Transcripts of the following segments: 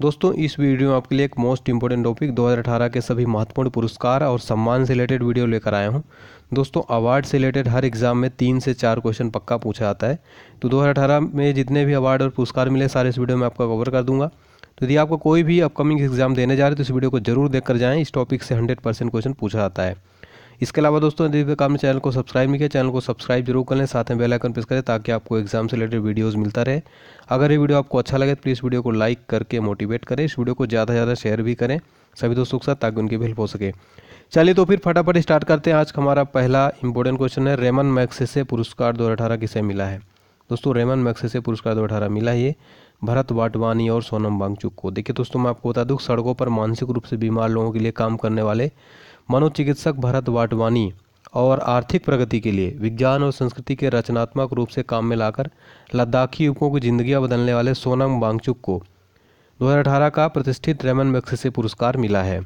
दोस्तों इस वीडियो में आपके लिए एक मोस्ट इंपॉर्टेंट टॉपिक 2018 के सभी महत्वपूर्ण पुरस्कार और सम्मान से रिलेटेड वीडियो लेकर आया हूं दोस्तों अवार्ड से रिलेटेड हर एग्जाम में तीन से चार क्वेश्चन पक्का पूछा जाता है तो 2018 में जितने भी अवार्ड और पुरस्कार मिले सारे इस वीडियो में आपका कवर कर दूंगा तो यदि आपको कोई भी अपकमिंग एग्जाम देने जा रहे तो इस वीडियो को जरूर देख कर जाएँ इस टॉपिक से हंड्रेड क्वेश्चन पूछा जाता है इसके अलावा दोस्तों यदि काम ने चैनल को सब्सक्राइब नहीं किया चैनल को सब्सक्राइब जरूर कर लें साथ में बेलाइकन प्रेस करें ताकि आपको एग्जाम से रिलेटेड वीडियोज़ मिलता रहे अगर ये वीडियो आपको अच्छा लगे तो प्लीज़ वीडियो को लाइक करके मोटिवेट करें इस वीडियो को ज़्यादा से ज़्यादा शेयर भी करें सभी दोस्तों के साथ ताकि उनकी भी हेल्प हो सके चलिए तो फिर फटाफट स्टार्ट करते हैं आज हमारा पहला इंपॉर्टेंट क्वेश्चन है रेमन से पुरस्कार दो किसे मिला है दोस्तों रेमन से पुरस्कार दो मिला ये भरत वाटवानी और सोनम बांगचुक को देखिए दोस्तों मैं आपको बता दूँ सड़कों पर मानसिक रूप से बीमार लोगों के लिए काम करने वाले मनोचिकित्सक भरत वाटवानी और आर्थिक प्रगति के लिए विज्ञान और संस्कृति के रचनात्मक रूप से काम में लाकर लद्दाखी युवकों की जिंदगियां बदलने वाले सोनम बांगचुक को 2018 का प्रतिष्ठित रेमन मैक्सेसे पुरस्कार मिला है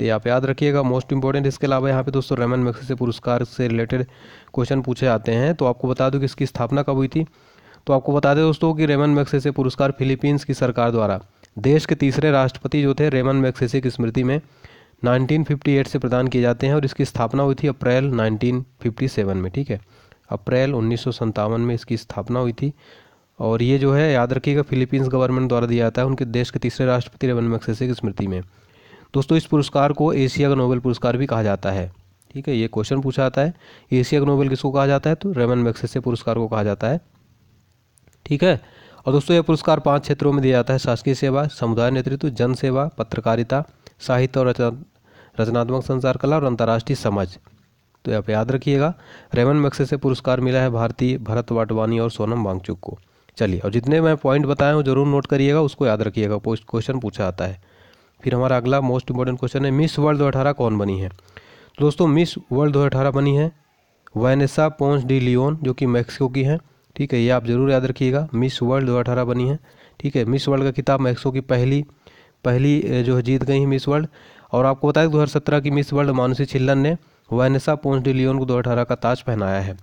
तो आप याद रखिएगा मोस्ट इंपॉर्टेंट इसके अलावा यहाँ पे दोस्तों रेमन मैक्सेसे पुरस्कार से रिलेटेड क्वेश्चन पूछे जाते हैं तो आपको बता दूँ कि इसकी स्थापना कब हुई थी तो आपको बता दें दोस्तों कि रेमन मैक्सेसे पुरस्कार फिलीपींस की सरकार द्वारा देश के तीसरे राष्ट्रपति जो थे रेमन मैक्सेसे की स्मृति में 1958 से प्रदान किए जाते हैं और इसकी स्थापना हुई थी अप्रैल 1957 में ठीक है अप्रैल उन्नीस में इसकी स्थापना हुई थी और ये जो है याद रखिएगा फिलीपींस गवर्नमेंट द्वारा दिया जाता है उनके देश के तीसरे राष्ट्रपति रेवन मैक्सेसे की स्मृति में दोस्तों इस पुरस्कार को एशिया का नोबेल पुरस्कार भी कहा जाता है ठीक है ये क्वेश्चन पूछा जाता है एशिया का नोबेल किसको कहा जाता है तो रेमन मैक्सेसे पुरस्कार को कहा जाता है ठीक है और दोस्तों यह पुरस्कार पाँच क्षेत्रों में दिया जाता है शासकीय सेवा समुदाय नेतृत्व जन सेवा पत्रकारिता साहित्य और रचनात्मक संसार कला और अंतर्राष्ट्रीय समझ तो आप याद रखिएगा रेमन मैक्से से पुरस्कार मिला है भारतीय भरत वाटवानी और सोनम वांगचुक को चलिए और जितने मैं पॉइंट बताया हूँ जरूर नोट करिएगा उसको याद रखिएगा पोस्ट क्वेश्चन पूछा आता है फिर हमारा अगला मोस्ट इंपॉर्टेंट क्वेश्चन है मिस वर्ल्ड दो कौन बनी है तो दोस्तों मिस वर्ल्ड दो बनी है वैनेसा पोन्स डी लियोन जो कि मैक्सिको की हैं ठीक है ये आप ज़रूर याद रखिएगा मिस वर्ल्ड दो अठारह बनी है ठीक है मिस वर्ल्ड का किताब मैक्सो की पहली पहली जो है जीत गई है मिस वर्ल्ड और आपको बताया दो हज़ार की मिस वर्ल्ड मानुषी छिल्लन ने वैनसा पोन्स डी लियोन को दो का ताज पहनाया है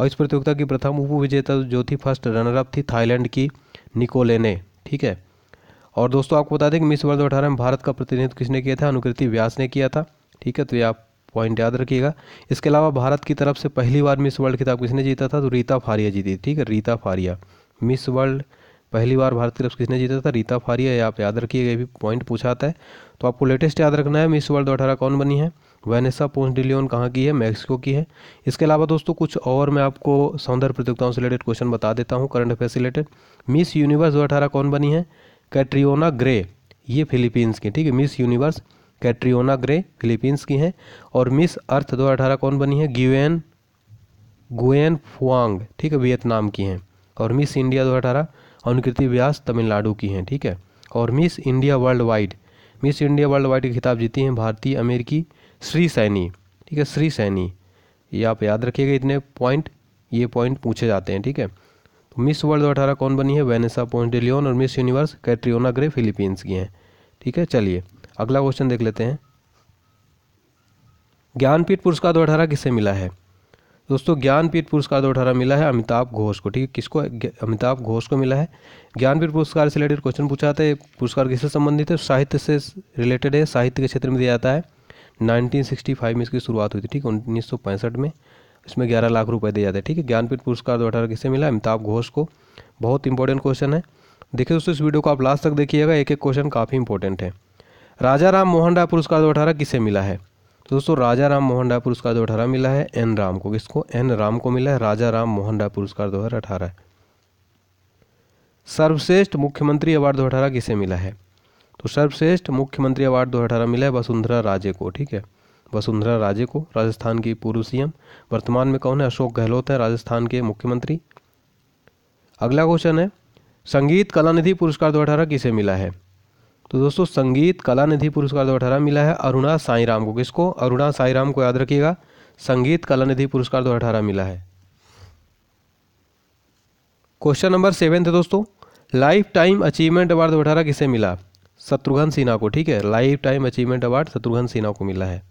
और इस प्रतियोगिता की प्रथम उप विजेता जो थी फर्स्ट रनरअप थी थाईलैंड की निकोलेने ठीक है और दोस्तों आपको बता दें कि मिस वर्ल्ड अठारह में भारत का प्रतिनिधित्व किसने किया था अनुकृति व्यास ने किया था ठीक है तो ये आप पॉइंट याद रखिएगा इसके अलावा भारत की तरफ से पहली बार मिस वर्ल्ड खिताब किसने जीता था तो रीता फारिया जीती ठीक है रीता फारिया मिस वर्ल्ड पहली बार भारतीय तरफ किसने जीता था रीता फारिया आप याद रखिए ये भी पॉइंट पूछा आता है तो आपको लेटेस्ट याद रखना है मिस वर्ल्ड अठारह कौन बनी है वैनेसा पोस्ट डिलियोन कहाँ की है मैक्सिको की है इसके अलावा दोस्तों कुछ और मैं आपको सौंदर्य प्रतियोगिताओं से रिलेटेड क्वेश्चन बता देता हूँ करंट अफेयर से रिलेटेड मिस यूनिवर्स दो अठारह कौन बनी है कैट्रियोना ग्रे ये फिलीपींस की ठीक है Miss Universe Catriona Gray Philippines की हैं और मिस अर्थ दो अठारह कौन बनी है गिवेन गुएन फुआंग ठीक है वियतनाम की हैं और मिस इंडिया दो अठारह अनुकृति व्यास तमिलनाडु की हैं ठीक है और Miss India world wide Miss India world wide की खिताब जीती हैं भारतीय अमेरिकी श्री सैनी ठीक है श्री सैनी ये आप याद रखिएगा इतने पॉइंट ये पॉइंट पूछे जाते हैं ठीक है तो मिस वर्ल्ड अठारह कौन बनी है वेनेसा पॉइंट डिलियोन और Miss Universe Catriona Gray Philippines की हैं ठीक है चलिए अगला क्वेश्चन देख लेते हैं ज्ञानपीठ पुरस्कार दो अठारह किससे मिला है दोस्तों ज्ञानपीठ पुरस्कार दो अठारह मिला है अमिताभ घोष को ठीक है किसको अमिताभ घोष को मिला है ज्ञानपीठ पुरस्कार से रिलेटेड क्वेश्चन पूछा था पुरस्कार किससे संबंधित है साहित्य से रिलेटेड है साहित्य के क्षेत्र में दिया जाता है 1965 में इसकी शुरुआत हुई थी ठीक है उन्नीस में इसमें ग्यारह लाख रुपये दिए जाते हैं ठीक है ज्ञानपीठ पुरस्कार दो अठारह किससे मिला अमिताभ घोष को बहुत इंपॉर्टेंट क्वेश्चन है देखिए दोस्तों इस वीडियो को आप लास्ट तक देखिएगा एक एक क्वेश्चन काफ़ी इंपॉर्टेंट है राजा राम मोहन राय पुरस्कार दो अठारह किसे मिला है दोस्तों राजा राम मोहन राय पुरस्कार दो अठारह मिला है एन राम को किसको एन राम को मिला है राजा राम मोहन राय पुरस्कार दो हज़ार अठारह सर्वश्रेष्ठ मुख्यमंत्री अवार्ड दो अठारह किसे मिला है तो सर्वश्रेष्ठ मुख्यमंत्री अवार्ड दो अठारह मिला है वसुंधरा राजे को ठीक है वसुंधरा राजे को राजस्थान की पूर्व सीएम वर्तमान में कौन है अशोक गहलोत है राजस्थान के मुख्यमंत्री अगला क्वेश्चन है संगीत कला निधि पुरस्कार दो अठारह किसे मिला है तो दोस्तों संगीत कला निधि पुरस्कार दो अठारह मिला है अरुणा साई राम को किसको अरुणा साई राम को याद रखिएगा संगीत कला निधि पुरस्कार दो अठारह मिला है क्वेश्चन नंबर सेवन थे दोस्तों लाइफ टाइम अचीवमेंट अवार्ड दो अठारह किसे मिला शत्रुघ्न सिन्हा को ठीक है lifetime achievement award Shatrughan Sinha को मिला है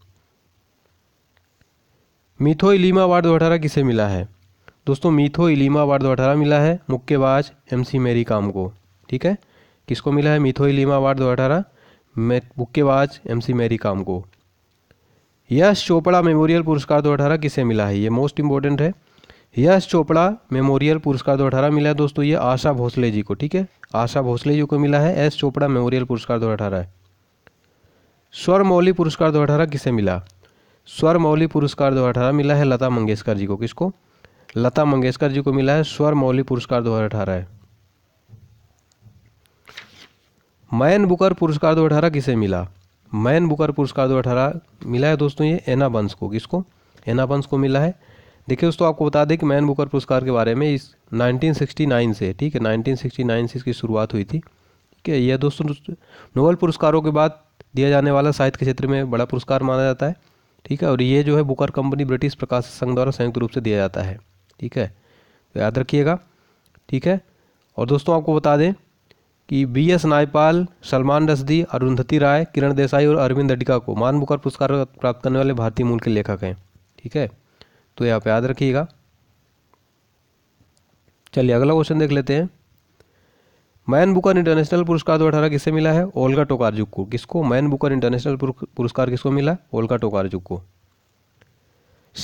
मिथो इलीमा अवार्ड दो अठारह किसे मिला है दोस्तों मिथो इलीमा अवार्ड दो अठारह मिला है मुक्केबाज एमसी मेरी काम को ठीक है किसको मिला है मिथोई लीमा अवार्ड दो अठारह मुक्केबाज एम सी मैरी काम को यश चोपड़ा मेमोरियल पुरस्कार दो अठारह किसे मिला है ये मोस्ट इंपॉर्टेंट है यश चोपड़ा मेमोरियल पुरस्कार दो अठारह मिला है दोस्तों ये आशा भोसले जी को ठीक है आशा भोसले जी को मिला है एस चोपड़ा मेमोरियल पुरस्कार दो अठारह मौली पुरस्कार दो अठारह किसे मिला स्वर मौली पुरस्कार दो अठारह मिला है लता मंगेशकर जी को किसको लता मंगेशकर जी को मिला है स्वर मौली पुरस्कार दो हज़ार अठारह मैन बुकर पुरस्कार दो अठारह किसे मिला मैन बुकर पुरस्कार दो अठारह मिला है दोस्तों ये एना बंस को किसको एना बंस को मिला है देखिए दोस्तों आपको बता दें कि मैन बुकर पुरस्कार के बारे में इस 1969 से ठीक है 1969 से इसकी शुरुआत हुई थी ठीक है यह दोस्तों नोबल पुरस्कारों के बाद दिया जाने वाला साहित्य के क्षेत्र में बड़ा पुरस्कार माना जाता है ठीक है और ये जो है बुकर कंपनी ब्रिटिश प्रकाश संघ द्वारा संयुक्त रूप से दिया जाता है ठीक है तो याद रखिएगा ठीक है और दोस्तों आपको बता दें कि बी एस नायपाल सलमान रसदी अरुंधति राय किरण देसाई और अरविंद अडिका को मान बुकर पुरस्कार प्राप्त करने वाले भारतीय मूल के लेखक हैं ठीक है तो यहाँ आप याद रखिएगा चलिए अगला क्वेश्चन देख लेते हैं मैन बुकर इंटरनेशनल पुरस्कार दो अठारह किससे मिला है ओलगा टोकारजुक को किसको मैन बुकर इंटरनेशनल पुरस्कार किसको मिला ओलगा टोकारजुक को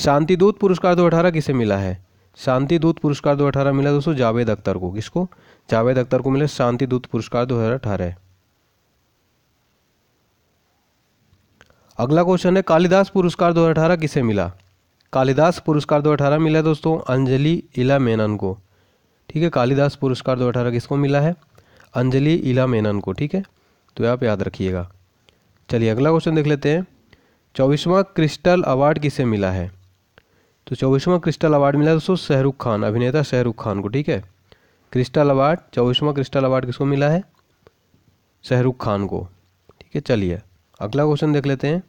शांतिदूत पुरस्कार दो अठारह किसे मिला है शांति दूत पुरस्कार दो अठारह मिला दोस्तों जावेद अख्तर को किसको जावेद अख्तर को मिला शांति दूत पुरस्कार दो हज़ार अठारह अगला क्वेश्चन है कालिदास पुरस्कार 2018 किसे मिला कालिदास पुरस्कार 2018 मिला दोस्तों अंजलि इला मेनन को ठीक है कालिदास पुरस्कार 2018 किसको मिला है अंजलि इला मेनन को ठीक है तो आप याद रखिएगा चलिए अगला क्वेश्चन देख लेते हैं चौबीसवा क्रिस्टल अवार्ड किसे मिला है तो चौबीसवां क्रिस्टल अवार्ड मिला दोस्तों शाहरुख खान अभिनेता शाहरुख खान को ठीक है क्रिस्टल अवार्ड चौबीसवां क्रिस्टल अवार्ड किसको मिला है शाहरुख खान को ठीक है चलिए अगला क्वेश्चन देख लेते हैं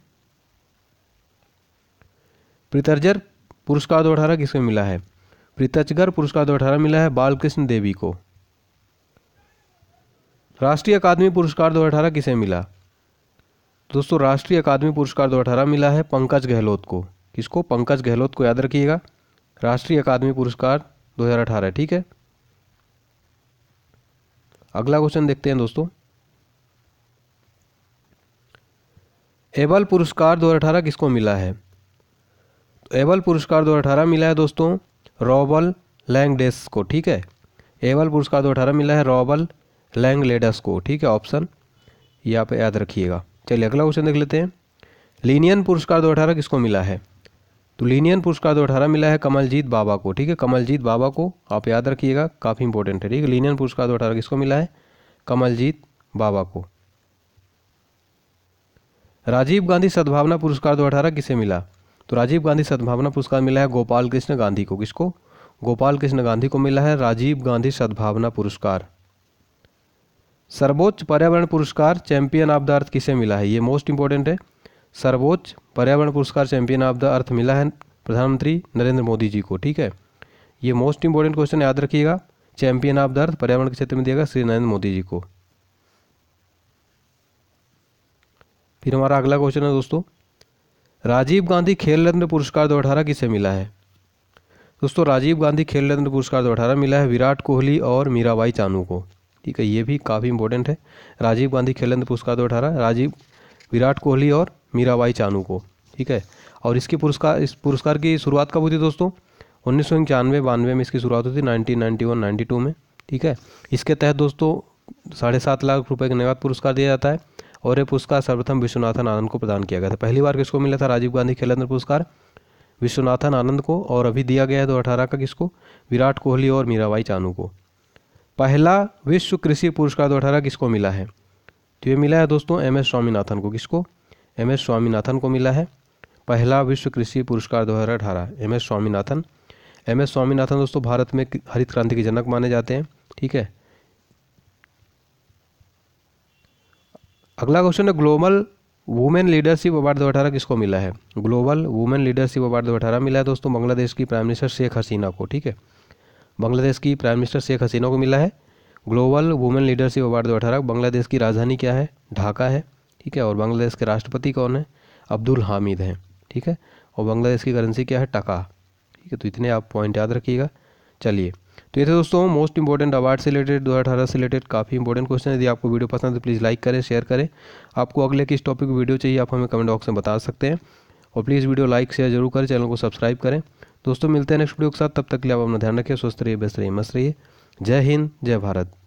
प्रीतर्जर पुरस्कार दो अठारह किसको मिला है प्रीतजगर पुरस्कार दो अठारह मिला है बालकृष्ण देवी को राष्ट्रीय अकादमी पुरस्कार दो अठारह किसे मिला दोस्तों राष्ट्रीय अकादमी पुरस्कार दो अठारह मिला है पंकज गहलोत को किसको पंकज गहलोत को याद रखिएगा राष्ट्रीय अकादमी पुरस्कार 2018 ठीक है अगला क्वेश्चन देखते हैं दोस्तों एबल पुरस्कार 2018 किसको मिला है तो एबल पुरस्कार 2018 मिला है दोस्तों रॉबल लैंगडेस को ठीक है एबल पुरस्कार 2018 मिला है रॉबल लैंगलेडस को ठीक है ऑप्शन यहाँ पे याद रखिएगा चलिए अगला क्वेश्चन देख लेते हैं लीनियन पुरस्कार 2018 किसको मिला है तो लीनियन पुरस्कार दो अठारह मिला है कमलजीत बाबा को ठीक है कमलजीत बाबा को आप याद रखिएगा काफ़ी इंपॉर्टेंट है ठीक है लीनियन पुरस्कार दो अठारह किसको मिला है कमलजीत बाबा को राजीव गांधी सद्भावना पुरस्कार दो अठारह किसे मिला तो राजीव गांधी सद्भावना पुरस्कार मिला है गोपाल कृष्ण गांधी को किसको गोपाल कृष्ण गांधी को मिला है राजीव गांधी सद्भावना पुरस्कार सर्वोच्च पर्यावरण पुरस्कार चैंपियन ऑफ द अर्थ किसे मिला है ये मोस्ट इंपॉर्टेंट है सर्वोच्च पर्यावरण पुरस्कार चैंपियन ऑफ द अर्थ मिला है प्रधानमंत्री नरेंद्र मोदी जी को ठीक है ये मोस्ट इंपॉर्टेंट क्वेश्चन याद रखिएगा चैंपियन ऑफ द अर्थ पर्यावरण के क्षेत्र में दिया श्री नरेंद्र मोदी जी को फिर हमारा अगला क्वेश्चन है दोस्तों राजीव गांधी खेल रत्न पुरस्कार दो अठारह किसे मिला है दोस्तों राजीव गांधी खेल रत्न पुरस्कार दो अठारह मिला है विराट कोहली और मीराबाई चानू को ठीक है ये भी काफ़ी इंपॉर्टेंट है राजीव गांधी खेल रत्न पुरस्कार दो अठारह राजीव विराट कोहली और मीराबाई चानू को ठीक है और इसके पुरस्कार इस पुरस्कार की शुरुआत कब हुई थी दोस्तों उन्नीस सौ इक्यानवे बानवे में इसकी शुरुआत हुई थी nineteen ninety one ninety two में ठीक है इसके तहत दोस्तों साढ़े सात लाख रुपए का नगद पुरस्कार दिया जाता है और यह पुरस्कार सर्वप्रथम विश्वनाथन आनंद को प्रदान किया गया था पहली बार किसको मिला था राजीव गांधी खेलेंद्र पुरस्कार विश्वनाथन आनंद को और अभी दिया गया है दो अठारह का किसको विराट कोहली और मीराबाई चानू को पहला विश्व कृषि पुरस्कार दो अठारह किसको मिला है तो ये मिला है दोस्तों एम एस स्वामीनाथन को किसको एम एस स्वामीनाथन को मिला है पहला विश्व कृषि पुरस्कार दो हज़ार अठारह M S Swaminathan M S Swaminathan दोस्तों भारत में हरित क्रांति के जनक माने जाते हैं ठीक है अगला क्वेश्चन है ग्लोबल वुमेन लीडरशिप अवार्ड दो अठारह किसको मिला है ग्लोबल वुमेन लीडरशिप अवार्ड दो अठारह मिला है दोस्तों बांग्लादेश की प्राइम मिनिस्टर शेख हसीना को ठीक है बांग्लादेश की प्राइम मिनिस्टर शेख हसीना को मिला है ग्लोबल वुमेन लीडरशिप अवार्ड दो अठारह बांग्लादेश की राजधानी क्या है ढाका है ठीक है और बांग्लादेश के राष्ट्रपति कौन है अब्दुल हामिद हैं ठीक है और बांग्लादेश की करेंसी क्या है टका ठीक है तो इतने आप पॉइंट याद रखिएगा चलिए तो ये थे दोस्तों मोस्ट इंपॉर्टेंट अवार्ड से रिलेटेड दो हज़ार से रिलेटेड काफ़ी इंपॉर्टेंट क्वेश्चन यदि आपको वीडियो पसंद है तो प्लीज़ लाइक करें शेयर करें आपको अगले किस टॉपिक की वीडियो चाहिए आप हमें कमेंट बॉक्स में बता सकते हैं और प्लीज़ वीडियो लाइक शेयर जरूर करें चैनल को सब्सक्राइब करें दोस्तों मिलते हैं नेक्स्ट वीडियो के साथ तब तक के लिए आप अपना ध्यान रखिए स्वस्थ रहिए व्यस्त रहिए मस्त रहिए जय हिंद जय भारत